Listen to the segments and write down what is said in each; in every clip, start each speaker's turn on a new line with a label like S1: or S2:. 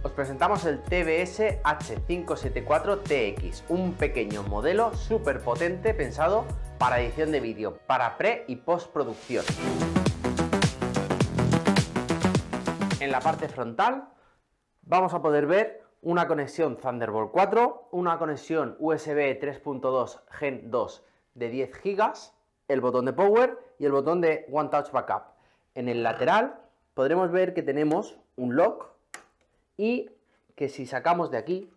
S1: Os presentamos el TBS H574TX, un pequeño modelo súper potente pensado para edición de vídeo, para pre y postproducción. En la parte frontal vamos a poder ver una conexión Thunderbolt 4, una conexión USB 3.2 Gen 2 de 10 GB, el botón de Power y el botón de One Touch Backup. En el lateral podremos ver que tenemos un lock y que si sacamos de aquí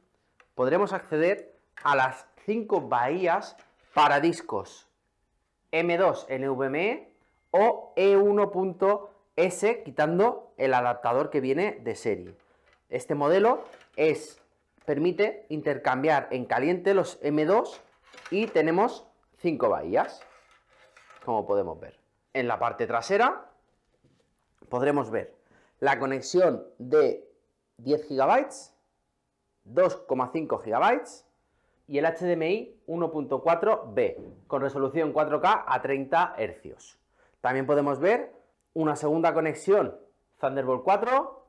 S1: podremos acceder a las cinco bahías para discos M2 NVMe o E1.S quitando el adaptador que viene de serie. Este modelo es, permite intercambiar en caliente los M2 y tenemos cinco bahías, como podemos ver. En la parte trasera podremos ver la conexión de 10 GB, 2,5 GB y el HDMI 1.4B con resolución 4K a 30 Hz. También podemos ver una segunda conexión Thunderbolt 4,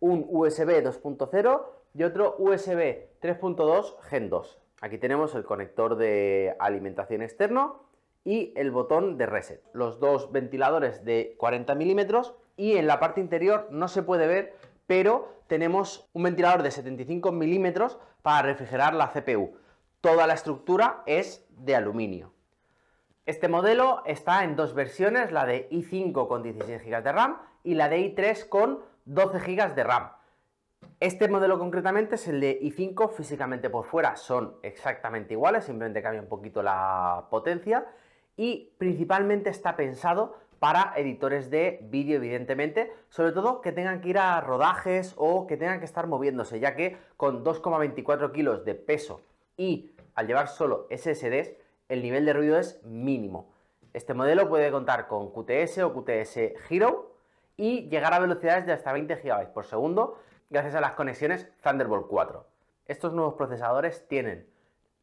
S1: un USB 2.0 y otro USB 3.2 Gen 2. Aquí tenemos el conector de alimentación externo y el botón de reset. Los dos ventiladores de 40 milímetros y en la parte interior no se puede ver pero tenemos un ventilador de 75 milímetros para refrigerar la CPU. Toda la estructura es de aluminio. Este modelo está en dos versiones, la de i5 con 16 GB de RAM y la de i3 con 12 GB de RAM. Este modelo concretamente es el de i5 físicamente por fuera, son exactamente iguales, simplemente cambia un poquito la potencia y principalmente está pensado para editores de vídeo, evidentemente, sobre todo que tengan que ir a rodajes o que tengan que estar moviéndose, ya que con 2,24 kilos de peso y al llevar solo SSDs, el nivel de ruido es mínimo. Este modelo puede contar con QTS o QTS Hero y llegar a velocidades de hasta 20 GB por segundo gracias a las conexiones Thunderbolt 4. Estos nuevos procesadores tienen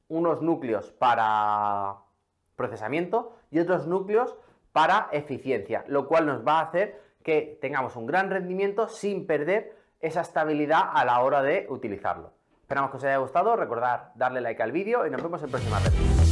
S1: unos núcleos para procesamiento y otros núcleos para eficiencia, lo cual nos va a hacer que tengamos un gran rendimiento sin perder esa estabilidad a la hora de utilizarlo. Esperamos que os haya gustado, recordad darle like al vídeo y nos vemos en próxima vez.